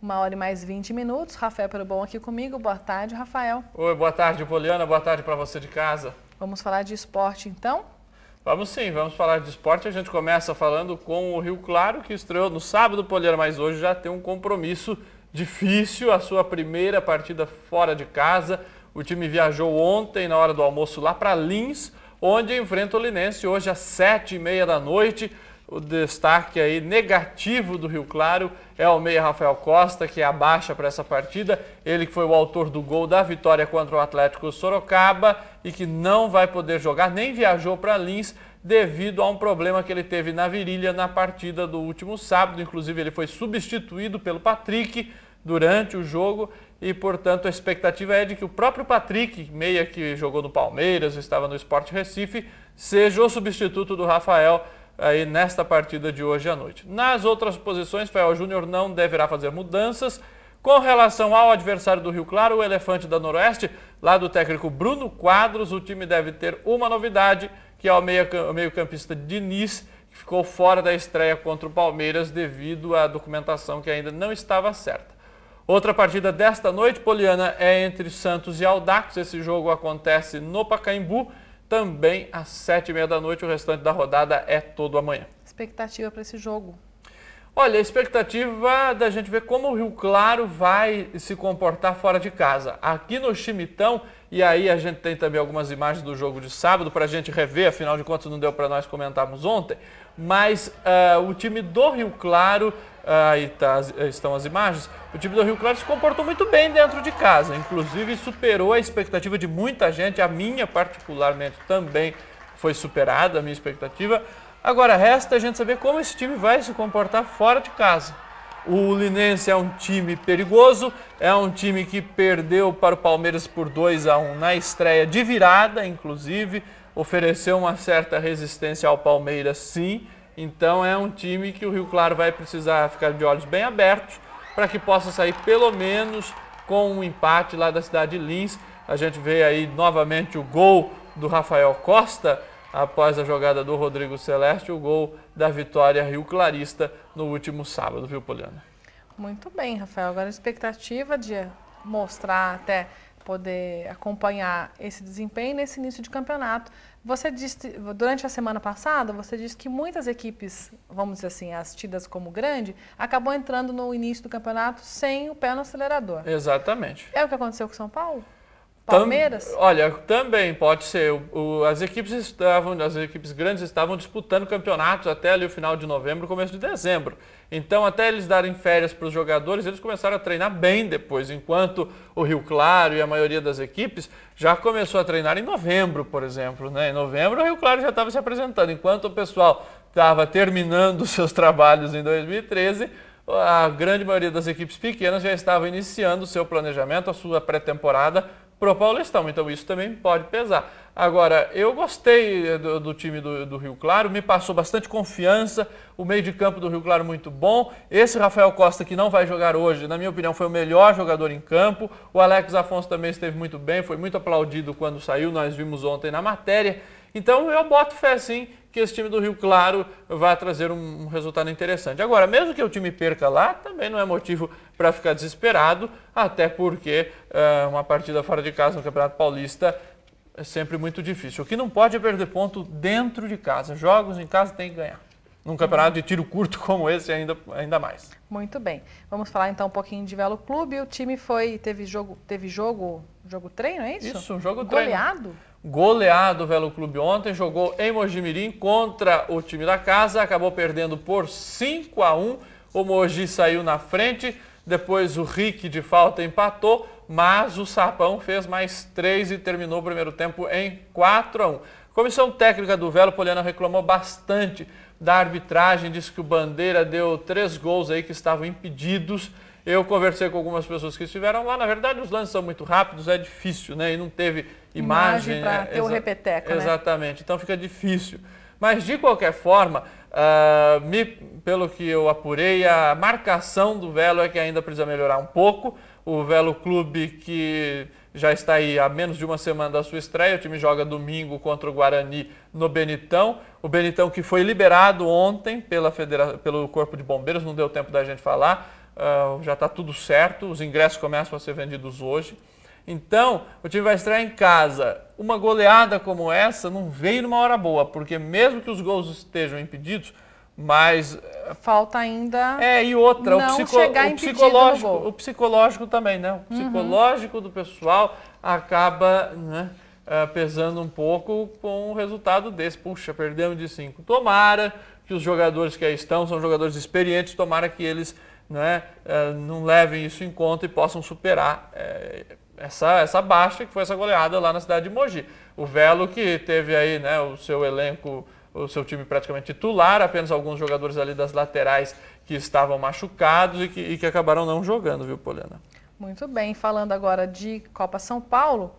Uma hora e mais 20 minutos. Rafael bom aqui comigo. Boa tarde, Rafael. Oi, boa tarde, Poliana. Boa tarde para você de casa. Vamos falar de esporte, então? Vamos sim, vamos falar de esporte. A gente começa falando com o Rio Claro, que estreou no sábado, Poliana, mas hoje já tem um compromisso difícil. A sua primeira partida fora de casa. O time viajou ontem, na hora do almoço, lá para Lins, onde enfrenta o Linense hoje às sete e meia da noite. O destaque aí negativo do Rio Claro é o meia Rafael Costa, que é baixa para essa partida. Ele que foi o autor do gol da vitória contra o Atlético Sorocaba e que não vai poder jogar, nem viajou para Lins devido a um problema que ele teve na virilha na partida do último sábado. Inclusive, ele foi substituído pelo Patrick durante o jogo e, portanto, a expectativa é de que o próprio Patrick, meia que jogou no Palmeiras, estava no Esporte Recife, seja o substituto do Rafael aí nesta partida de hoje à noite. Nas outras posições, Fael Júnior não deverá fazer mudanças. Com relação ao adversário do Rio Claro, o Elefante da Noroeste, lá do técnico Bruno Quadros, o time deve ter uma novidade, que é o meio-campista Diniz, que ficou fora da estreia contra o Palmeiras devido à documentação que ainda não estava certa. Outra partida desta noite, Poliana, é entre Santos e Aldax. Esse jogo acontece no Pacaembu também às sete e meia da noite. O restante da rodada é todo amanhã. Expectativa para esse jogo? Olha, a expectativa da gente ver como o Rio Claro vai se comportar fora de casa. Aqui no Chimitão, e aí a gente tem também algumas imagens do jogo de sábado para a gente rever, afinal de contas não deu para nós comentarmos ontem, mas uh, o time do Rio Claro, eh, aí tá eh, estão as imagens, o time do Rio Claro se comportou muito bem dentro de casa, inclusive superou a expectativa de muita gente, a minha particularmente também foi superada, a minha expectativa, Agora resta a gente saber como esse time vai se comportar fora de casa. O Linense é um time perigoso, é um time que perdeu para o Palmeiras por 2 a 1 na estreia de virada, inclusive, ofereceu uma certa resistência ao Palmeiras, sim. Então é um time que o Rio Claro vai precisar ficar de olhos bem abertos para que possa sair pelo menos com um empate lá da cidade de Lins. A gente vê aí novamente o gol do Rafael Costa, após a jogada do Rodrigo Celeste, o gol da vitória Rio Clarista no último sábado, viu, Poliana? Muito bem, Rafael. Agora a expectativa de mostrar até poder acompanhar esse desempenho nesse início de campeonato. Você disse, durante a semana passada, você disse que muitas equipes, vamos dizer assim, as tidas como grande, acabou entrando no início do campeonato sem o pé no acelerador. Exatamente. É o que aconteceu com São Paulo? Palmeiras? Tam, olha, também pode ser. O, as equipes estavam, as equipes grandes estavam disputando campeonatos até ali o final de novembro, começo de dezembro. Então, até eles darem férias para os jogadores, eles começaram a treinar bem depois, enquanto o Rio Claro e a maioria das equipes já começou a treinar em novembro, por exemplo. Né? Em novembro, o Rio Claro já estava se apresentando, enquanto o pessoal estava terminando seus trabalhos em 2013 a grande maioria das equipes pequenas já estava iniciando o seu planejamento, a sua pré-temporada pro Paulistão. Então isso também pode pesar. Agora, eu gostei eh, do, do time do, do, Rio Claro, me passou bastante confiança, o meio de campo do Rio Claro muito bom. Esse Rafael Costa, que não vai jogar hoje, na minha opinião, foi o melhor jogador em campo. O Alex Afonso também esteve muito bem, foi muito aplaudido quando saiu, nós vimos ontem na matéria. Então eu boto fé sim que esse time do Rio Claro vai trazer um, um resultado interessante. Agora, mesmo que o time perca lá, também não é motivo para ficar desesperado, até porque uh, uma partida fora de casa no Campeonato Paulista é sempre muito difícil. O que não pode é perder ponto dentro de casa. Jogos em casa tem que ganhar num campeonato de tiro curto como esse ainda, ainda mais. Muito bem. Vamos falar então um pouquinho de Velo Clube. O time foi teve jogo teve jogo jogo treino, é isso? Isso, jogo Goleado? treino. Goleado o Velo Clube ontem, jogou em Mojimirim contra o time da casa, acabou perdendo por 5 a 1. O Mogi saiu na frente, depois o Rick de falta empatou, mas o Sapão fez mais 3 e terminou o primeiro tempo em 4 a 1. Comissão técnica do Velo, Poliana reclamou bastante da arbitragem, disse que o Bandeira deu três gols aí que estavam impedidos. Eu conversei com algumas pessoas que estiveram lá. Na verdade, os lances são muito rápidos, é difícil, né? E não teve imagem. imagem para né? ter o repeteco, né? Exatamente, então fica difícil. Mas, de qualquer forma, uh, me, pelo que eu apurei, a marcação do Velo é que ainda precisa melhorar um pouco o Velo Clube que já está aí há menos de uma semana da sua estreia. O time joga domingo contra o Guarani no Benitão. O Benitão que foi liberado ontem pela federa... pelo Corpo de Bombeiros, não deu tempo da gente falar. Uh, já está tudo certo, os ingressos começam a ser vendidos hoje. Então, o time vai estrear em casa. Uma goleada como essa não veio numa hora boa, porque mesmo que os gols estejam impedidos, mas falta ainda É, e outra, o, psico, o psicológico, o psicológico também, né? O uhum. psicológico uhum. do pessoal acaba, né? Eh, pesando um pouco com o resultado desse. Puxa, perdemos de 5. Tomara que os jogadores que aí estão são jogadores experientes, tomara que eles né, eh, não levem isso em conta e possam superar eh, essa, essa baixa que foi essa goleada lá na cidade de Mogi. O Velo que teve aí né, o seu elenco o seu time praticamente titular, apenas alguns jogadores ali das laterais que estavam machucados e que, e que acabaram não jogando, viu, Poliana? Muito bem. Falando agora de Copa São Paulo,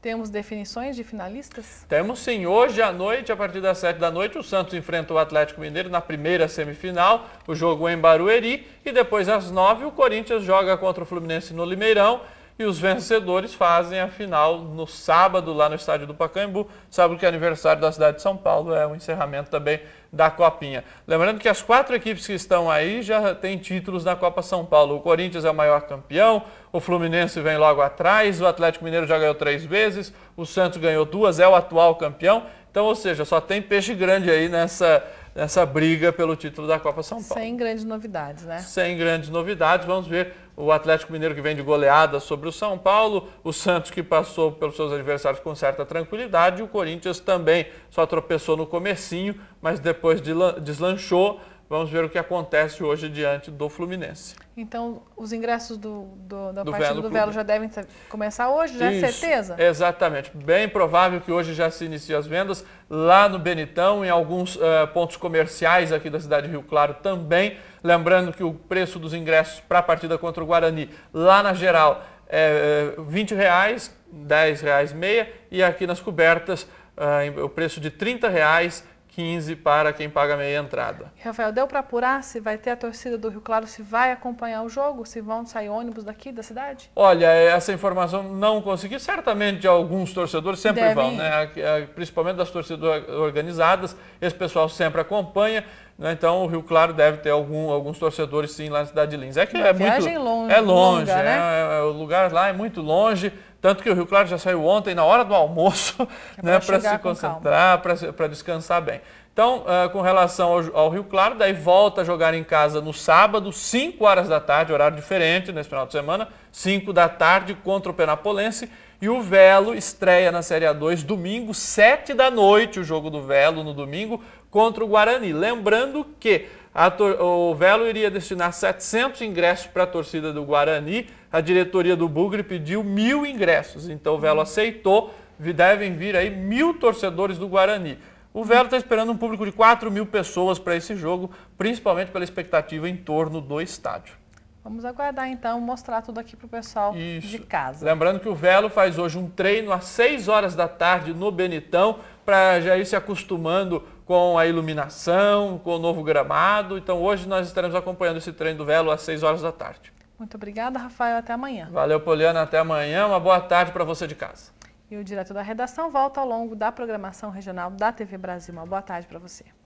temos definições de finalistas? Temos sim. Hoje à noite, a partir das 7 da noite, o Santos enfrenta o Atlético Mineiro na primeira semifinal, o jogo é em Barueri. E depois às 9, o Corinthians joga contra o Fluminense no Limeirão. E os vencedores fazem a final no sábado, lá no estádio do Pacaembu. Sábado que é aniversário da cidade de São Paulo, é o encerramento também da Copinha. Lembrando que as quatro equipes que estão aí já têm títulos na Copa São Paulo. O Corinthians é o maior campeão, o Fluminense vem logo atrás, o Atlético Mineiro já ganhou três vezes, o Santos ganhou duas, é o atual campeão. Então, ou seja, só tem peixe grande aí nessa nessa briga pelo título da Copa São Paulo. Sem grandes novidades, né? Sem grandes novidades. Vamos ver o Atlético Mineiro que vem de goleada sobre o São Paulo, o Santos que passou pelos seus adversários com certa tranquilidade, e o Corinthians também só tropeçou no comecinho, mas depois deslanchou. Vamos ver o que acontece hoje diante do Fluminense. Então, os ingressos do, do, da do partida Velo do Velo já devem começar hoje, já é Isso, é certeza? Exatamente. Bem provável que hoje já se iniciem as vendas lá no Benitão, em alguns uh, pontos comerciais aqui da cidade de Rio Claro também. Lembrando que o preço dos ingressos para a partida contra o Guarani, lá na geral, é R$ eh, 20, reais, R$ 10,00 e meia, e aqui nas cobertas, uh, o preço de R$ 30,00 15 para quem paga meia entrada. Rafael, deu para apurar se vai ter a torcida do Rio Claro, se vai acompanhar o jogo, se vão sair ônibus daqui da cidade? Olha, é, essa informação não consegui. Certamente alguns torcedores sempre Deve vão, ir. né? principalmente das torcidas organizadas, esse pessoal sempre acompanha. Né? Então o Rio Claro deve ter algum, alguns torcedores sim lá na cidade de Lins. É que Uma é muito longe, é longe, longa, né? é, né? é, o lugar lá é muito longe. Tanto que o Rio Claro já saiu ontem, na hora do almoço, é né, para se concentrar, para descansar bem. Então, uh, com relação ao, ao, Rio Claro, daí volta a jogar em casa no sábado, 5 horas da tarde, horário diferente nesse final de semana, 5 da tarde contra o Penapolense. E o Velo estreia na Série A2 domingo, 7 da noite, o jogo do Velo no domingo contra o Guarani. Lembrando que o Velo iria destinar 700 ingressos para a torcida do Guarani, a diretoria do Bugre pediu mil ingressos, então o Velo aceitou, devem vir aí mil torcedores do Guarani. O Velo está esperando um público de 4 mil pessoas para esse jogo, principalmente pela expectativa em torno do estádio. Vamos aguardar então, mostrar tudo aqui para o pessoal Isso. de casa. Lembrando que o Velo faz hoje um treino às 6 horas da tarde no Benitão para já ir se acostumando com a iluminação, com o novo gramado. Então hoje nós estaremos acompanhando esse treino do Velo às 6 horas da tarde. Muito obrigada, Rafael. Até amanhã. Valeu, Poliana. Até amanhã. Uma boa tarde para você de casa. E o Direto da Redação volta ao longo da programação regional da TV Brasil. Uma boa tarde para você.